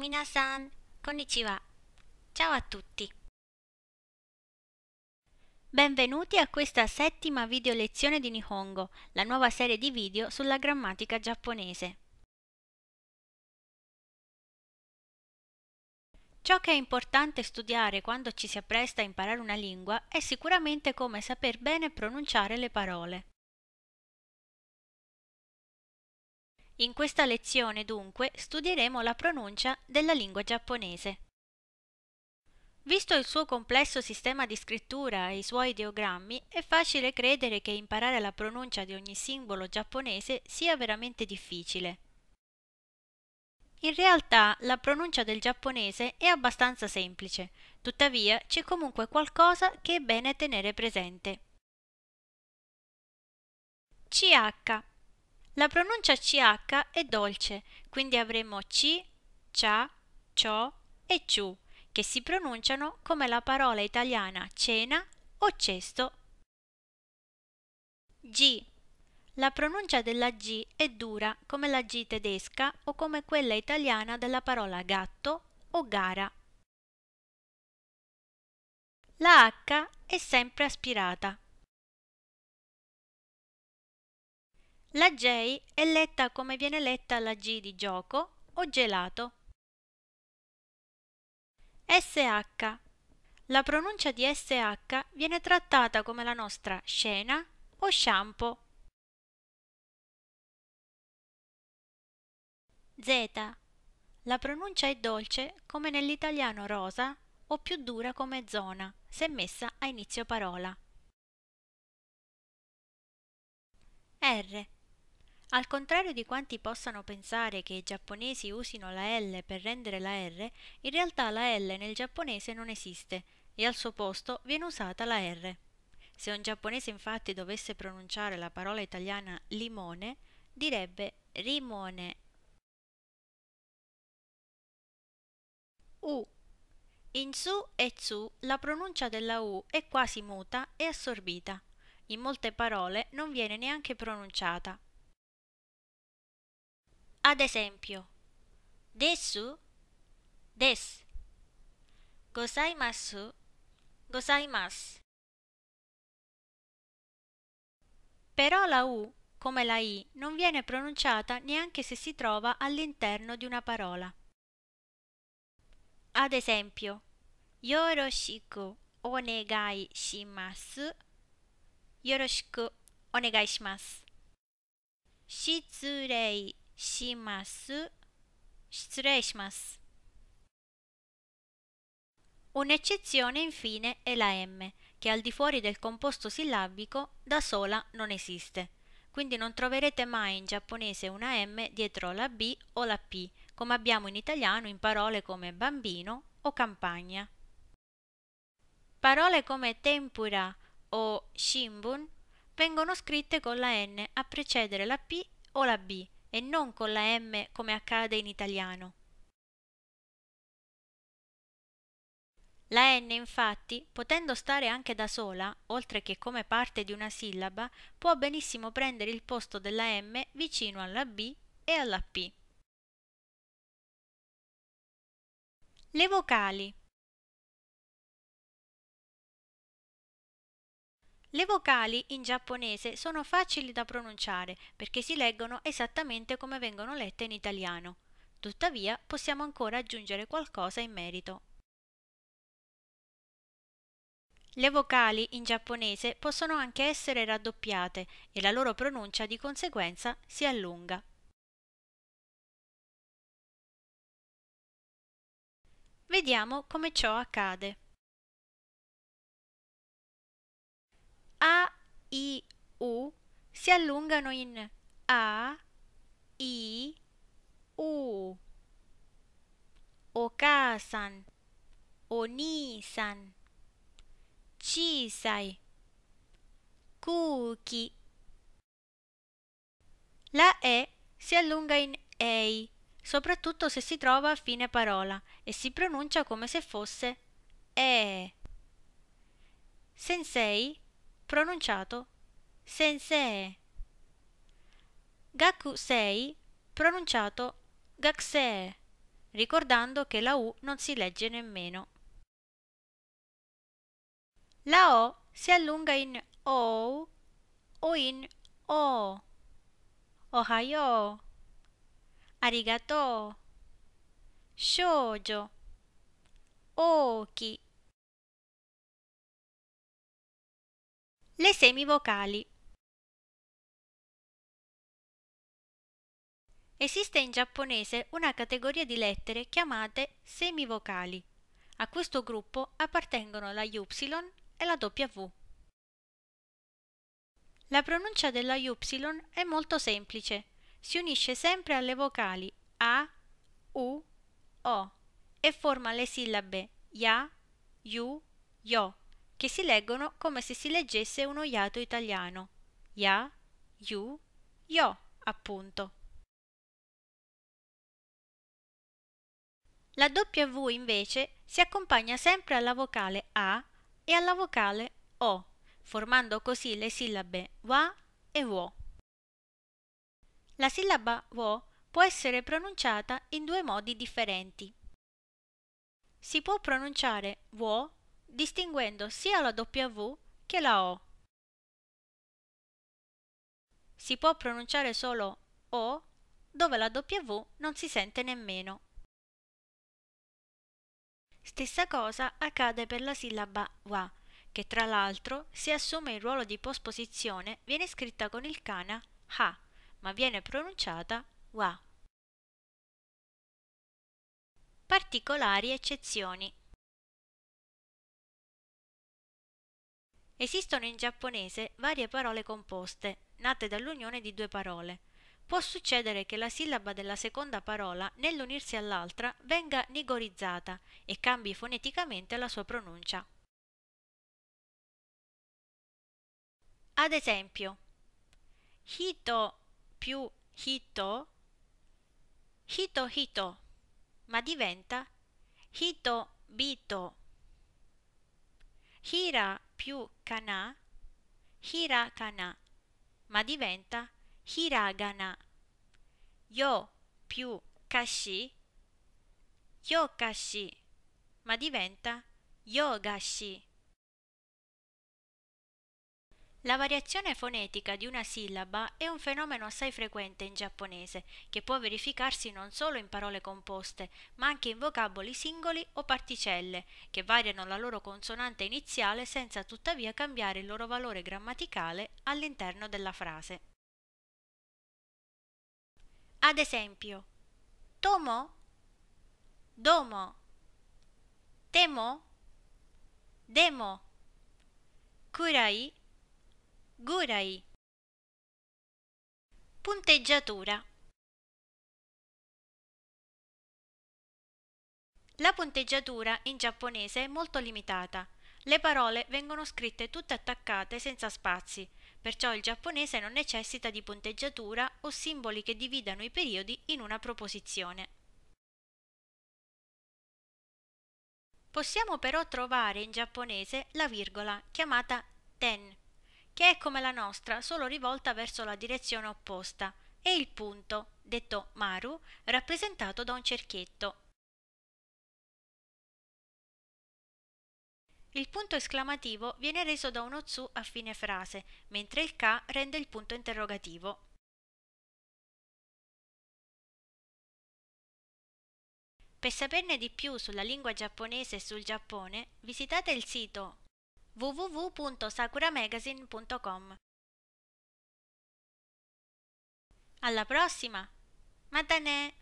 Minasan, konnichiwa. Ciao a tutti. Benvenuti a questa settima video lezione di Nihongo, la nuova serie di video sulla grammatica giapponese. Ciò che è importante studiare quando ci si appresta a imparare una lingua è sicuramente come saper bene pronunciare le parole. In questa lezione, dunque, studieremo la pronuncia della lingua giapponese. Visto il suo complesso sistema di scrittura e i suoi ideogrammi, è facile credere che imparare la pronuncia di ogni simbolo giapponese sia veramente difficile. In realtà la pronuncia del giapponese è abbastanza semplice, tuttavia c'è comunque qualcosa che è bene tenere presente. CH la pronuncia CH è dolce, quindi avremo CI, Cia, Cio e Ciu, che si pronunciano come la parola italiana cena o cesto. G. La pronuncia della G è dura come la G tedesca o come quella italiana della parola gatto o gara. La H è sempre aspirata, La J è letta come viene letta la G di gioco o gelato. SH. La pronuncia di SH viene trattata come la nostra scena o shampoo. Z. La pronuncia è dolce come nell'italiano rosa o più dura come zona, se messa a inizio parola. R. Al contrario di quanti possano pensare che i giapponesi usino la L per rendere la R, in realtà la L nel giapponese non esiste e al suo posto viene usata la R. Se un giapponese infatti dovesse pronunciare la parola italiana limone, direbbe rimone. U. In su e zu la pronuncia della U è quasi muta e assorbita. In molte parole non viene neanche pronunciata, ad esempio, desu, des, gozaimasu, gozaimasu. Però la U, come la I, non viene pronunciata neanche se si trova all'interno di una parola. Ad esempio, yoroshiku onegai shimasu, yoroshiku onegai shimasu. Shitsurei します失礼します Un'eccezione infine è la M, che al di fuori del composto sillabico da sola non esiste. Quindi non troverete mai in giapponese una M dietro la B o la P, come abbiamo in italiano in parole come bambino o campagna. Parole come tempura o shimbun vengono scritte con la N a precedere la P o la B, e non con la M come accade in italiano. La N infatti, potendo stare anche da sola, oltre che come parte di una sillaba, può benissimo prendere il posto della M vicino alla B e alla P. Le vocali Le vocali in giapponese sono facili da pronunciare perché si leggono esattamente come vengono lette in italiano. Tuttavia possiamo ancora aggiungere qualcosa in merito. Le vocali in giapponese possono anche essere raddoppiate e la loro pronuncia di conseguenza si allunga. Vediamo come ciò accade. si allungano in A, I, U. Okasan, Onisan, Chisai, Kuki. La E si allunga in EI, soprattutto se si trova a fine parola e si pronuncia come se fosse E. Sensei pronunciato Sensei. Gakusei pronunciato Gaksee, ricordando che la U non si legge nemmeno. La O si allunga in O o in O. Ohio. Arigato. Shoujo. Oki. Le semivocali Esiste in giapponese una categoria di lettere chiamate semivocali. A questo gruppo appartengono la Y e la W. La pronuncia della Y è molto semplice, si unisce sempre alle vocali A, U, O e forma le sillabe Ya, Yu, Yo, che si leggono come se si leggesse uno iato italiano. Ya, Yu, Yo, appunto. La W invece si accompagna sempre alla vocale A e alla vocale O, formando così le sillabe WA e WO. La sillaba WO può essere pronunciata in due modi differenti. Si può pronunciare WO distinguendo sia la W che la O. Si può pronunciare solo O dove la W non si sente nemmeno. Stessa cosa accade per la sillaba wa, che tra l'altro, se assume il ruolo di posposizione, viene scritta con il kana ha, ma viene pronunciata wa. Particolari eccezioni Esistono in giapponese varie parole composte, nate dall'unione di due parole può succedere che la sillaba della seconda parola, nell'unirsi all'altra, venga nigorizzata e cambi foneticamente la sua pronuncia. Ad esempio, hito più hito, hito hito, ma diventa hito bito. Hira più kana, hira kana, ma diventa hiragana. Yo più kashi, yokashi, ma diventa yogashi. La variazione fonetica di una sillaba è un fenomeno assai frequente in giapponese, che può verificarsi non solo in parole composte, ma anche in vocaboli singoli o particelle, che variano la loro consonante iniziale senza tuttavia cambiare il loro valore grammaticale all'interno della frase. Ad esempio, tomo, domo, temo, demo, kurai, gurai. Punteggiatura. La punteggiatura in giapponese è molto limitata. Le parole vengono scritte tutte attaccate senza spazi, perciò il giapponese non necessita di punteggiatura o simboli che dividano i periodi in una proposizione. Possiamo però trovare in giapponese la virgola, chiamata ten, che è come la nostra, solo rivolta verso la direzione opposta, e il punto, detto maru, rappresentato da un cerchietto, Il punto esclamativo viene reso da uno tsu a fine frase, mentre il ka rende il punto interrogativo. Per saperne di più sulla lingua giapponese e sul Giappone, visitate il sito www.sakuramagazine.com. Alla prossima! Ma